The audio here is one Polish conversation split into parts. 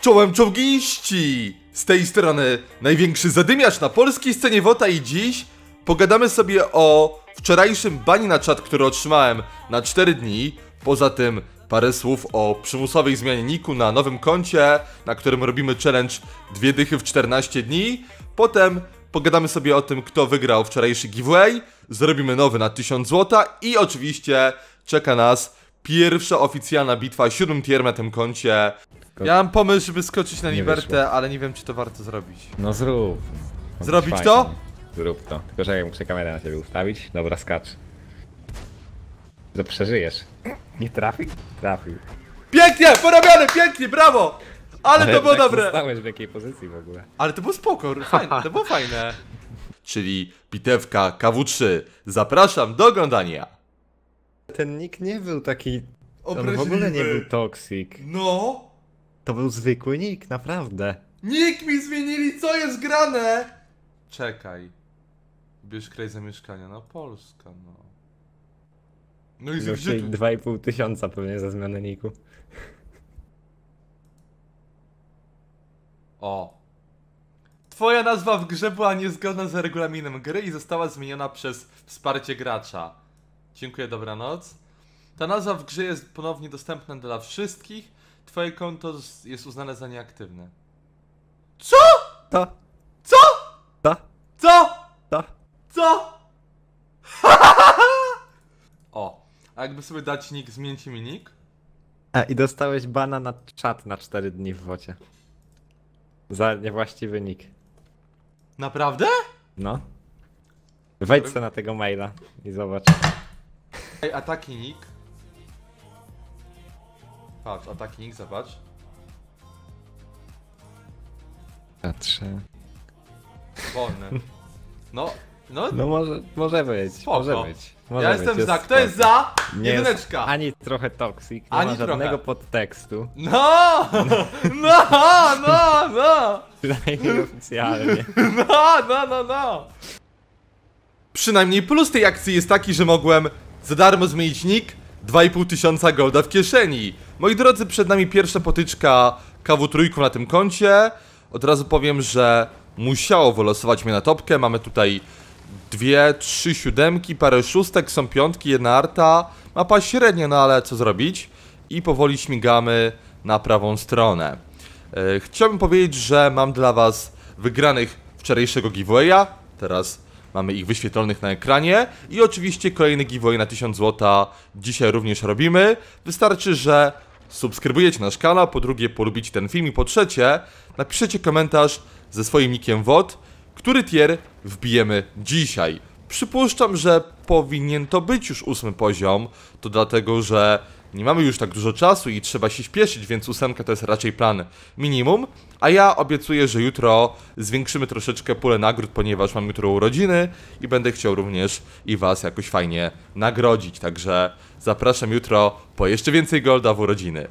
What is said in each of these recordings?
Czołem czołgiści! Z tej strony największy zadymiarz na polskiej scenie WOTA i dziś pogadamy sobie o wczorajszym bani na czat, który otrzymałem na 4 dni. Poza tym parę słów o przymusowej zmianie niku na nowym koncie, na którym robimy challenge dwie dychy w 14 dni. Potem pogadamy sobie o tym, kto wygrał wczorajszy giveaway, zrobimy nowy na 1000 zł i oczywiście czeka nas pierwsza oficjalna bitwa 7. tier na tym koncie to... Ja mam pomysł, żeby skoczyć na Libertę, ale nie wiem, czy to warto zrobić. No zrób. No, Zrobić to? Zrób to. Tylko że ja muszę kamerę na ciebie ustawić. Dobra, skacz. To przeżyjesz. Nie trafił? Trafił. Pięknie! Porobiony! Pięknie! Brawo! Ale, ale to było tak dobre! Zostałeś w jakiej pozycji w ogóle. Ale to był spokór. Fajne, to było fajne. Czyli bitewka KW3. Zapraszam do oglądania. Ten nick nie był taki... On w ogóle nie był toksyk. No! To był zwykły nick, naprawdę. Nick mi zmienili, co jest grane? Czekaj. Bierz kraj zamieszkania na Polska, no. No i no, gdzie tu? 2,5 tysiąca pewnie za zmianę niku. O. Twoja nazwa w grze była niezgodna z regulaminem gry i została zmieniona przez wsparcie gracza. Dziękuję, dobranoc. Ta nazwa w grze jest ponownie dostępna dla wszystkich Twoje konto jest uznane za nieaktywne. Co? Ta. Co? Ta. Co? Ta. Co? o, a jakby sobie dać nick, zmienić mi nick? A, e, i dostałeś bana na czat na 4 dni w wocie. Za niewłaściwy nick. Naprawdę? No. Wejdź sobie na tego maila i zobacz. Ej, a taki nick? Patrz, nikt zobacz. Patrzę. Wolny. No, no. No może, może być, Spoko. może być. Może ja być, jestem jest za. Kto jest za? Nie Jedyneczka. jest ani trochę toxic, nie Ani ma trochę. żadnego podtekstu. No! No, no, no! Przynajmniej oficjalnie. No, no, no, no! Przynajmniej plus tej akcji jest taki, że mogłem za darmo zmienić nick, 2,5 tysiąca golda w kieszeni. Moi drodzy, przed nami pierwsza potyczka kawu trójką na tym koncie. Od razu powiem, że musiało wylosować mnie na topkę. Mamy tutaj dwie, trzy siódemki, parę szóstek, są piątki, jedna arta. Mapa średnia, no ale co zrobić? I powoli śmigamy na prawą stronę. E, chciałbym powiedzieć, że mam dla Was wygranych wczorajszego giveawaya. Teraz mamy ich wyświetlonych na ekranie. I oczywiście kolejny giveaway na 1000 zł dzisiaj również robimy. Wystarczy, że subskrybujecie nasz kanał, po drugie polubić ten film i po trzecie napiszecie komentarz ze swoim nickiem WOD, który tier wbijemy dzisiaj. Przypuszczam, że powinien to być już ósmy poziom, to dlatego, że nie mamy już tak dużo czasu i trzeba się śpieszyć, więc ósemka to jest raczej plan minimum. A ja obiecuję, że jutro zwiększymy troszeczkę pulę nagród, ponieważ mam jutro urodziny i będę chciał również i was jakoś fajnie nagrodzić. Także zapraszam jutro po jeszcze więcej golda w urodziny.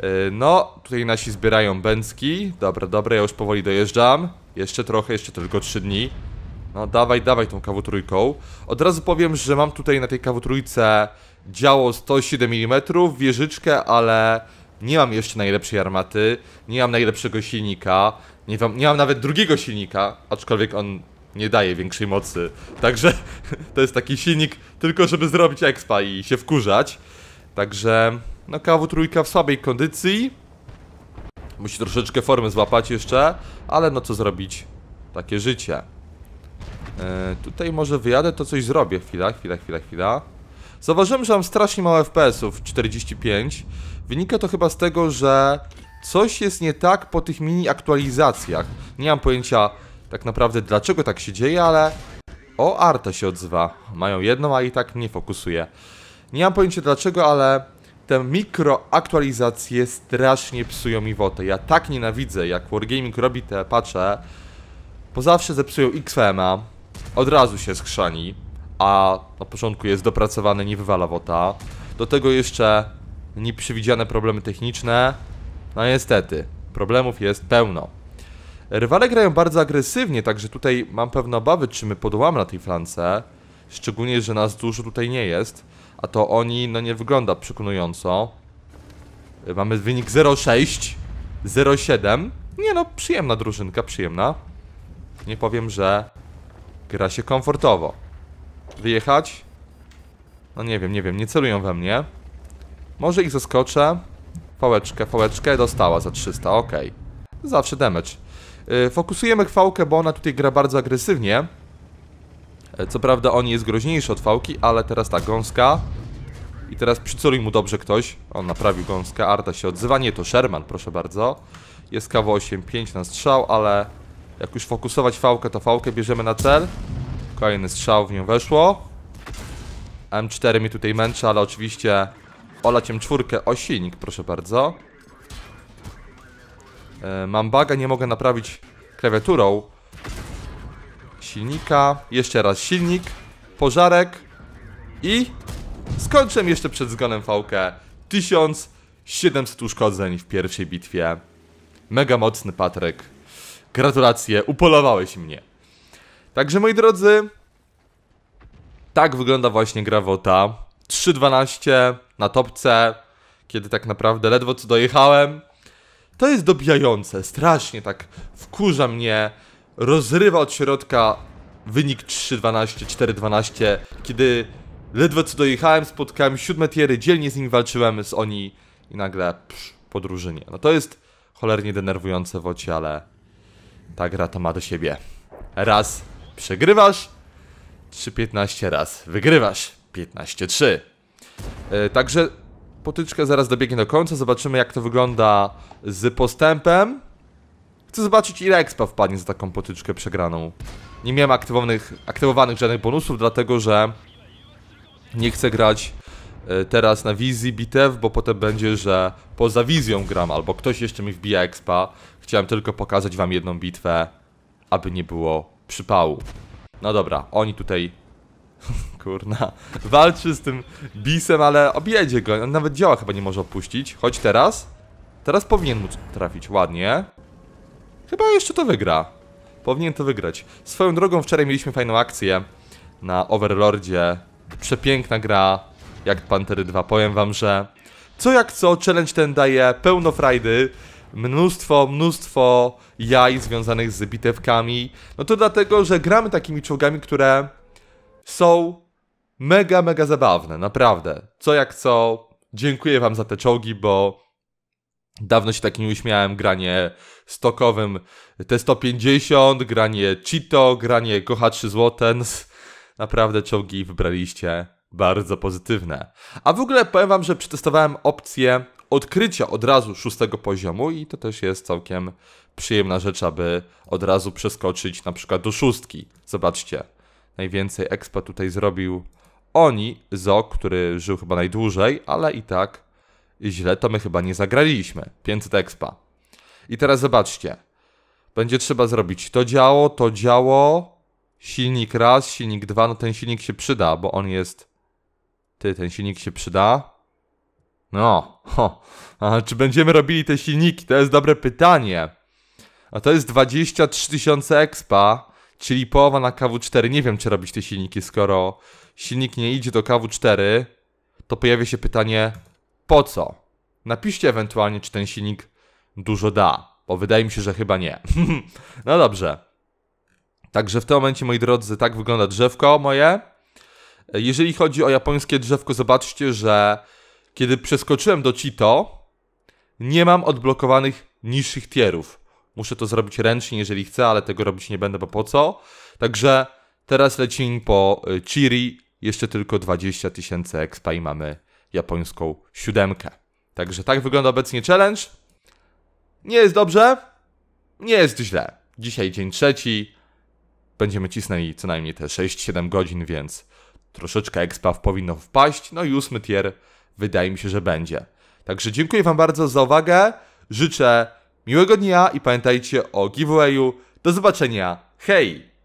E, no, tutaj nasi zbierają bęcki. Dobra, dobra, ja już powoli dojeżdżam. Jeszcze trochę, jeszcze tylko 3 dni. No dawaj, dawaj tą kawotrójką. Od razu powiem, że mam tutaj na tej kawotrójce działo 107 mm, wieżyczkę, ale nie mam jeszcze najlepszej armaty, nie mam najlepszego silnika, nie mam, nie mam nawet drugiego silnika, aczkolwiek on nie daje większej mocy. Także to jest taki silnik tylko, żeby zrobić expa i się wkurzać. Także no kawotrójka w słabej kondycji. Musi troszeczkę formy złapać jeszcze, ale no co zrobić? Takie życie. E, tutaj może wyjadę, to coś zrobię. Chwila, chwila, chwila, chwila. Zauważyłem, że mam strasznie mało FPS-ów, 45. Wynika to chyba z tego, że coś jest nie tak po tych mini aktualizacjach. Nie mam pojęcia tak naprawdę dlaczego tak się dzieje, ale... O, Arta się odzywa. Mają jedną, a i tak nie fokusuje. Nie mam pojęcia dlaczego, ale te mikro aktualizacje strasznie psują mi wotę. Ja tak nienawidzę, jak Wargaming robi te patche, bo zawsze zepsują XFM-a, od razu się skrzani, a na początku jest dopracowany, nie wywala wota. Do tego jeszcze nieprzewidziane problemy techniczne. No niestety, problemów jest pełno. Rywale grają bardzo agresywnie, także tutaj mam pewne obawy, czy my podołamy na tej flance. Szczególnie, że nas dużo tutaj nie jest, a to oni, no nie wygląda przekonująco. Mamy wynik 0,6, 0,7. Nie no, przyjemna drużynka, przyjemna. Nie powiem, że Gra się komfortowo. Wyjechać? No nie wiem, nie wiem, nie celują we mnie. Może ich zaskoczę. Fałeczkę, fałeczkę dostała za 300, ok. Zawsze damage. Y, fokusujemy chwałkę, bo ona tutaj gra bardzo agresywnie. Y, co prawda on jest groźniejszy od fałki, ale teraz ta gąska. I teraz przycoluj mu dobrze ktoś. On naprawił gąskę, Arta się odzywa. Nie, to Sherman, proszę bardzo. Jest KW85 na strzał, ale jak już fokusować fałkę, to fałkę bierzemy na cel. Kolejny strzał w nią weszło. M4 mi tutaj męczy, ale oczywiście olać M4 o silnik, proszę bardzo. Yy, mam baga, nie mogę naprawić klawiaturą silnika. Jeszcze raz silnik, pożarek i skończę jeszcze przed zgonem fałkę. 1700 uszkodzeń w pierwszej bitwie. Mega mocny Patryk. Gratulacje, upolowałeś mnie. Także moi drodzy, tak wygląda właśnie grawota. 3.12 na topce, kiedy tak naprawdę ledwo co dojechałem. To jest dobijające, strasznie tak wkurza mnie, rozrywa od środka wynik 3.12, 4.12, kiedy ledwo co dojechałem, spotkałem siódme tiery, dzielnie z nimi walczyłem, z oni i nagle psz, podróżynie. No to jest cholernie denerwujące w ocie, ale ta gra to ma do siebie. Raz przegrywasz, 3-15 raz wygrywasz, 15-3. Yy, e, także potyczkę zaraz dobiegnie do końca, zobaczymy jak to wygląda z postępem. Chcę zobaczyć ile expa wpadnie za taką potyczkę przegraną. Nie miałem aktywowanych żadnych bonusów, dlatego że nie chcę grać E, teraz na wizji bitew, bo potem będzie, że poza wizją gram, albo ktoś jeszcze mi wbija expa. Chciałem tylko pokazać wam jedną bitwę, aby nie było przypału. No dobra, oni tutaj... Kurna, walczy z tym bisem, ale objedzie go. On nawet działa chyba nie może opuścić. Choć teraz? Teraz powinien móc trafić, ładnie. Chyba jeszcze to wygra. Powinien to wygrać. Swoją drogą wczoraj mieliśmy fajną akcję na Overlordzie. Przepiękna gra jak Pantery 2. Powiem wam, że co jak co, challenge ten daje pełno frajdy, mnóstwo, mnóstwo jaj związanych z bitewkami. No to dlatego, że gramy takimi czołgami, które są mega, mega zabawne, naprawdę. Co jak co, dziękuję wam za te czołgi, bo Dawno się takim uśmiałem, granie stokowym T150, granie Cheeto, granie kocha 3 złote. Naprawdę czołgi wybraliście bardzo pozytywne. A w ogóle powiem Wam, że przetestowałem opcję odkrycia od razu szóstego poziomu i to też jest całkiem przyjemna rzecz, aby od razu przeskoczyć na przykład do szóstki. Zobaczcie, najwięcej expa tutaj zrobił Oni, Zo, który żył chyba najdłużej, ale i tak źle to my chyba nie zagraliśmy. 500 expa. I teraz zobaczcie. Będzie trzeba zrobić to działo, to działo, silnik raz, silnik dwa, no ten silnik się przyda, bo on jest ty, ten silnik się przyda? No, ho. A czy będziemy robili te silniki? To jest dobre pytanie. A to jest 23 tysiące expa, czyli połowa na KW4. Nie wiem, czy robić te silniki, skoro silnik nie idzie do KW4, to pojawia się pytanie, po co? Napiszcie ewentualnie, czy ten silnik dużo da, bo wydaje mi się, że chyba nie. no dobrze. Także w tym momencie, moi drodzy, tak wygląda drzewko moje. Jeżeli chodzi o japońskie drzewko, zobaczcie, że kiedy przeskoczyłem do Cito, nie mam odblokowanych niższych tierów. Muszę to zrobić ręcznie, jeżeli chcę, ale tego robić nie będę, bo po co? Także teraz lecimy po y, Chiri. Jeszcze tylko 20 tysięcy expa i mamy japońską siódemkę. Także tak wygląda obecnie challenge. Nie jest dobrze, nie jest źle. Dzisiaj dzień trzeci. Będziemy cisnęli co najmniej te 6-7 godzin, więc troszeczkę expaw powinno wpaść, no i ósmy tier wydaje mi się, że będzie. Także dziękuję Wam bardzo za uwagę, życzę miłego dnia i pamiętajcie o giveawayu. Do zobaczenia, hej!